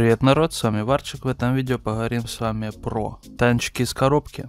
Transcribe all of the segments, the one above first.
Привет, народ, с вами Варчик. В этом видео поговорим с вами про танчики из коробки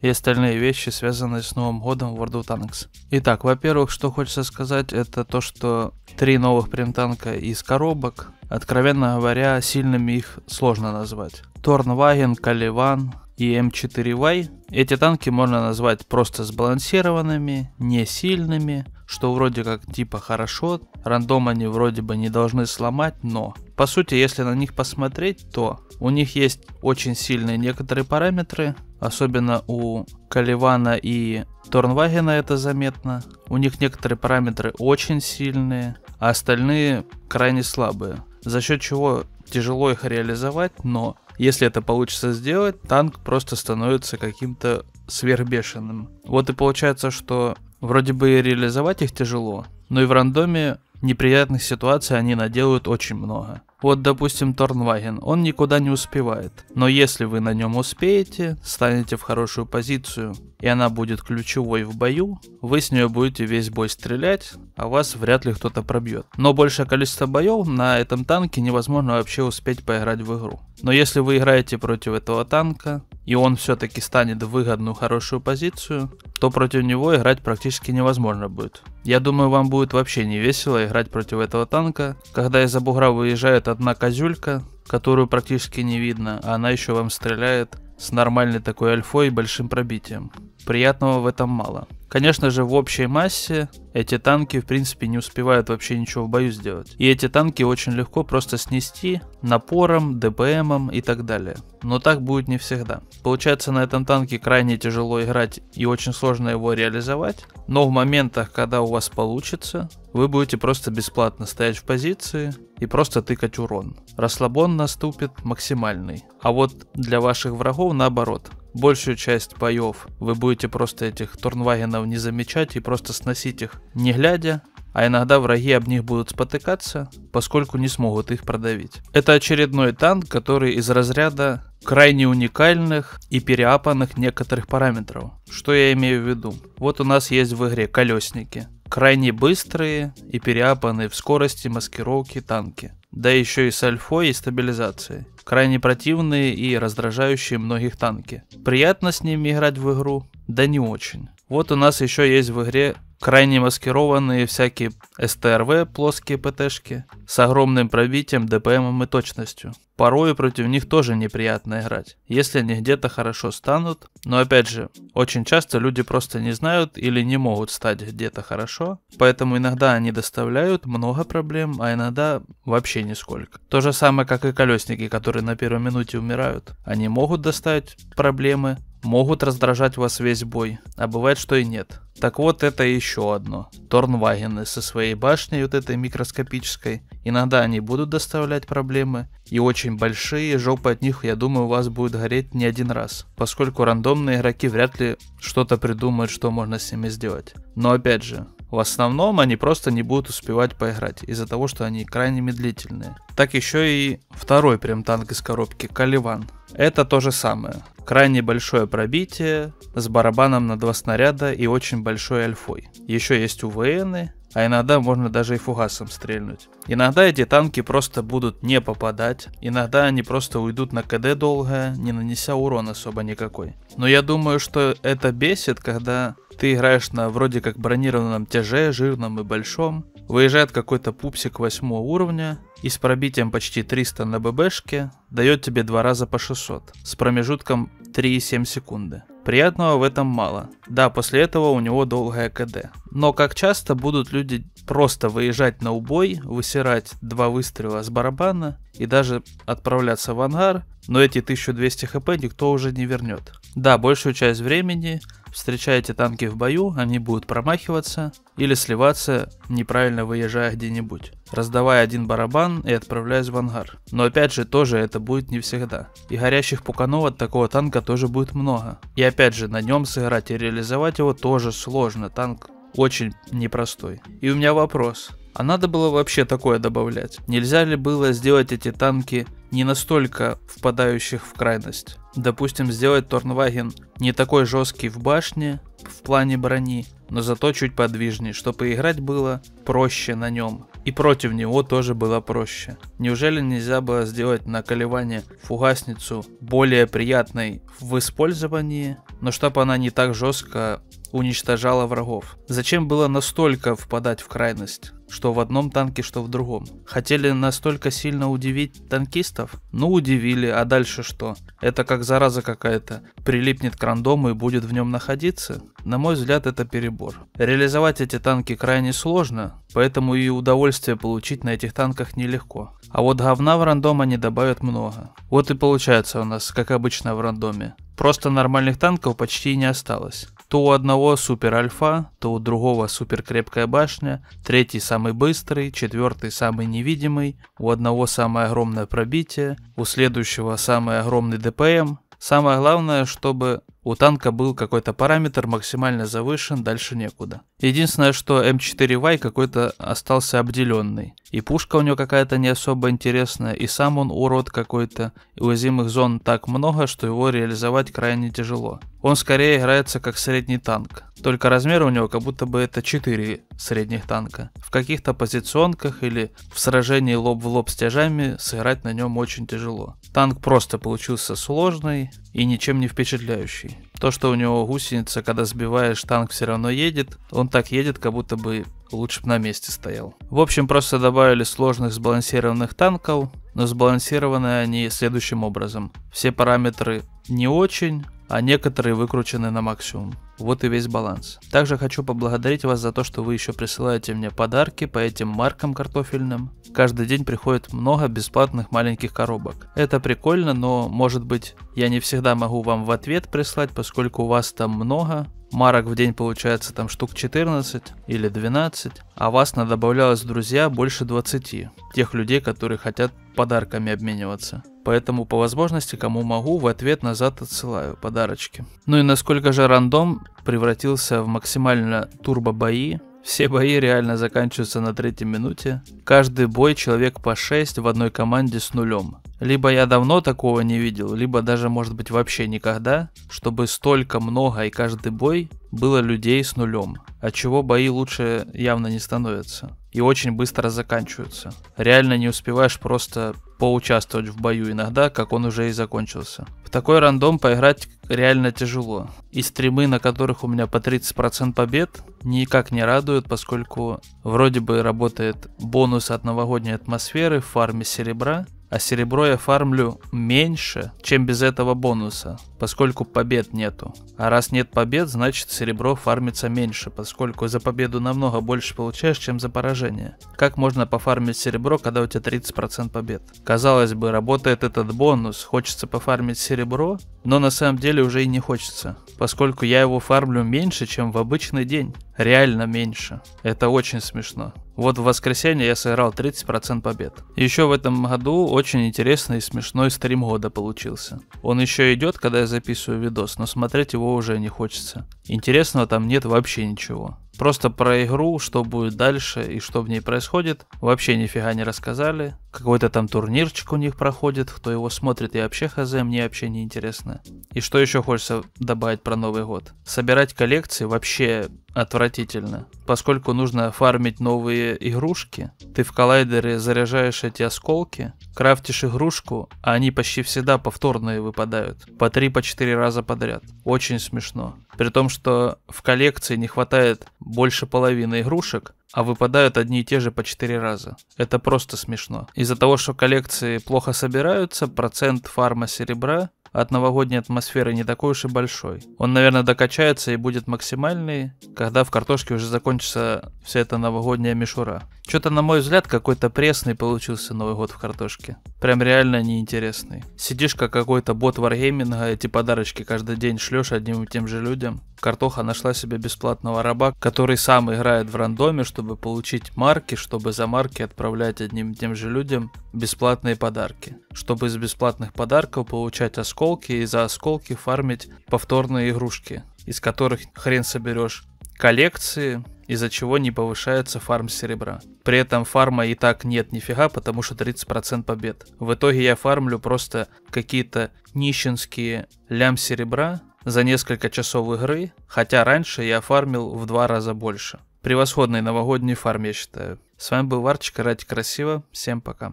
и остальные вещи, связанные с Новым годом в World of Tanks. Итак, во-первых, что хочется сказать, это то, что три новых прем-танка из коробок, откровенно говоря, сильными их сложно назвать. Торнваген, Каливан и М4Y. Эти танки можно назвать просто сбалансированными, не сильными, что вроде как типа хорошо, рандом они вроде бы не должны сломать, но по сути, если на них посмотреть, то у них есть очень сильные некоторые параметры, особенно у Каливана и Торнвагена это заметно. У них некоторые параметры очень сильные, а остальные крайне слабые, за счет чего тяжело их реализовать, но если это получится сделать, танк просто становится каким-то сверхбешенным. Вот и получается, что Вроде бы и реализовать их тяжело, но и в рандоме неприятных ситуаций они наделают очень много. Вот, допустим, Торнваген, он никуда не успевает. Но если вы на нем успеете, станете в хорошую позицию, и она будет ключевой в бою, вы с нее будете весь бой стрелять, а вас вряд ли кто-то пробьет. Но большее количество боев на этом танке невозможно вообще успеть поиграть в игру. Но если вы играете против этого танка, и он все-таки станет в выгодную хорошую позицию, то против него играть практически невозможно будет. Я думаю, вам будет вообще не весело играть против этого танка, когда из-за бугра выезжает одна козюлька, которую практически не видно, а она еще вам стреляет с нормальной такой альфой и большим пробитием. Приятного в этом мало. Конечно же, в общей массе эти танки, в принципе, не успевают вообще ничего в бою сделать. И эти танки очень легко просто снести напором, ДПМом и так далее. Но так будет не всегда. Получается, на этом танке крайне тяжело играть и очень сложно его реализовать. Но в моментах, когда у вас получится, вы будете просто бесплатно стоять в позиции и просто тыкать урон. Расслабон наступит максимальный. А вот для ваших врагов наоборот большую часть боев вы будете просто этих турнвагенов не замечать и просто сносить их не глядя, а иногда враги об них будут спотыкаться, поскольку не смогут их продавить. Это очередной танк, который из разряда крайне уникальных и переапанных некоторых параметров. Что я имею в виду? Вот у нас есть в игре колесники крайне быстрые и переапанные в скорости маскировки танки, да еще и с альфой и стабилизацией, крайне противные и раздражающие многих танки. Приятно с ними играть в игру? Да не очень. Вот у нас еще есть в игре крайне маскированные всякие СТРВ, плоские ПТшки, с огромным пробитием, ДПМом и точностью. Порой против них тоже неприятно играть, если они где-то хорошо станут. Но опять же, очень часто люди просто не знают или не могут стать где-то хорошо, поэтому иногда они доставляют много проблем, а иногда вообще нисколько. То же самое, как и колесники, которые на первой минуте умирают. Они могут доставить проблемы, могут раздражать вас весь бой, а бывает, что и нет. Так вот, это еще одно. Торнвагены со своей башней, вот этой микроскопической, иногда они будут доставлять проблемы, и очень большие, жопы от них, я думаю, у вас будет гореть не один раз, поскольку рандомные игроки вряд ли что-то придумают, что можно с ними сделать. Но опять же, в основном они просто не будут успевать поиграть из-за того, что они крайне медлительные. Так еще и второй прям танк из коробки, Каливан. Это то же самое. Крайне большое пробитие с барабаном на два снаряда и очень большой альфой. Еще есть УВНы, а иногда можно даже и фугасом стрельнуть. Иногда эти танки просто будут не попадать, иногда они просто уйдут на КД долго, не нанеся урон особо никакой. Но я думаю, что это бесит, когда ты играешь на вроде как бронированном тяже, жирном и большом, выезжает какой-то пупсик 8 уровня и с пробитием почти 300 на ББшке дает тебе два раза по 600 с промежутком 3,7 секунды. Приятного в этом мало. Да, после этого у него долгая КД. Но как часто будут люди просто выезжать на убой, высирать два выстрела с барабана и даже отправляться в ангар, но эти 1200 хп никто уже не вернет. Да, большую часть времени Встречаете танки в бою, они будут промахиваться или сливаться, неправильно выезжая где-нибудь, раздавая один барабан и отправляясь в ангар. Но опять же, тоже это будет не всегда. И горящих пуканов от такого танка тоже будет много. И опять же, на нем сыграть и реализовать его тоже сложно, танк очень непростой. И у меня вопрос. А надо было вообще такое добавлять? Нельзя ли было сделать эти танки не настолько впадающих в крайность. Допустим, сделать Торнваген не такой жесткий в башне, в плане брони, но зато чуть подвижнее, чтобы играть было проще на нем. И против него тоже было проще. Неужели нельзя было сделать на колеване фугасницу более приятной в использовании, но чтобы она не так жестко уничтожала врагов? Зачем было настолько впадать в крайность? что в одном танке, что в другом. Хотели настолько сильно удивить танкистов? Ну удивили, а дальше что? Это как зараза какая-то. Прилипнет к рандому и будет в нем находиться? На мой взгляд, это перебор. Реализовать эти танки крайне сложно, поэтому и удовольствие получить на этих танках нелегко. А вот говна в рандом они добавят много. Вот и получается у нас, как обычно в рандоме. Просто нормальных танков почти не осталось. То у одного супер альфа, то у другого супер крепкая башня, третий самый быстрый, четвертый самый невидимый, у одного самое огромное пробитие, у следующего самый огромный ДПМ. Самое главное, чтобы у танка был какой-то параметр, максимально завышен, дальше некуда. Единственное, что М4Y какой-то остался обделенный. И пушка у него какая-то не особо интересная, и сам он урод какой-то. уязвимых зон так много, что его реализовать крайне тяжело. Он скорее играется как средний танк. Только размер у него как будто бы это 4 средних танка. В каких-то позиционках или в сражении лоб в лоб с тяжами сыграть на нем очень тяжело. Танк просто получился сложный и ничем не впечатляющий. То, что у него гусеница, когда сбиваешь, танк все равно едет, он так едет, как будто бы лучше бы на месте стоял. В общем, просто добавили сложных сбалансированных танков, но сбалансированы они следующим образом. Все параметры не очень, а некоторые выкручены на максимум. Вот и весь баланс. Также хочу поблагодарить вас за то, что вы еще присылаете мне подарки по этим маркам картофельным. Каждый день приходит много бесплатных маленьких коробок. Это прикольно, но может быть я не всегда могу вам в ответ прислать, поскольку у вас там много, марок в день получается там штук 14 или 12, а вас надобавлялось друзья больше 20, тех людей, которые хотят подарками обмениваться. Поэтому по возможности, кому могу, в ответ назад отсылаю подарочки. Ну и насколько же рандом превратился в максимально турбо-бои, все бои реально заканчиваются на третьей минуте. Каждый бой человек по 6 в одной команде с нулем. Либо я давно такого не видел, либо даже может быть вообще никогда, чтобы столько много и каждый бой было людей с нулем. От чего бои лучше явно не становятся и очень быстро заканчиваются. Реально не успеваешь просто поучаствовать в бою иногда, как он уже и закончился. В такой рандом поиграть реально тяжело. И стримы, на которых у меня по 30% побед, никак не радуют, поскольку вроде бы работает бонус от новогодней атмосферы в фарме серебра, а серебро я фармлю меньше, чем без этого бонуса, поскольку побед нету. А раз нет побед, значит серебро фармится меньше, поскольку за победу намного больше получаешь, чем за поражение. Как можно пофармить серебро, когда у тебя 30% побед? Казалось бы, работает этот бонус, хочется пофармить серебро, но на самом деле уже и не хочется, поскольку я его фармлю меньше, чем в обычный день. Реально меньше. Это очень смешно. Вот в воскресенье я сыграл 30% побед. Еще в этом году очень интересный и смешной стрим года получился. Он еще идет, когда я записываю видос, но смотреть его уже не хочется. Интересного там нет вообще ничего. Просто про игру, что будет дальше и что в ней происходит, вообще нифига не рассказали какой-то там турнирчик у них проходит, кто его смотрит, и вообще хз, мне вообще не интересно. И что еще хочется добавить про Новый год? Собирать коллекции вообще отвратительно, поскольку нужно фармить новые игрушки. Ты в коллайдере заряжаешь эти осколки, крафтишь игрушку, а они почти всегда повторные выпадают, по 3-4 по четыре раза подряд. Очень смешно. При том, что в коллекции не хватает больше половины игрушек, а выпадают одни и те же по 4 раза. Это просто смешно. Из-за того, что коллекции плохо собираются, процент фарма серебра от новогодней атмосферы не такой уж и большой. Он, наверное, докачается и будет максимальный, когда в картошке уже закончится вся эта новогодняя мишура. Что-то, на мой взгляд, какой-то пресный получился Новый год в картошке. Прям реально неинтересный. Сидишь как какой-то бот варгейминга, эти подарочки каждый день шлешь одним и тем же людям. Картоха нашла себе бесплатного раба, который сам играет в рандоме, чтобы получить марки, чтобы за марки отправлять одним и тем же людям бесплатные подарки. Чтобы из бесплатных подарков получать осколки и за осколки фармить повторные игрушки, из которых хрен соберешь коллекции, из-за чего не повышается фарм серебра. При этом фарма и так нет нифига, потому что 30% побед. В итоге я фармлю просто какие-то нищенские лям серебра, за несколько часов игры, хотя раньше я фармил в два раза больше. Превосходный новогодний фарм, я считаю. С вами был Варчик, играйте красиво, всем пока.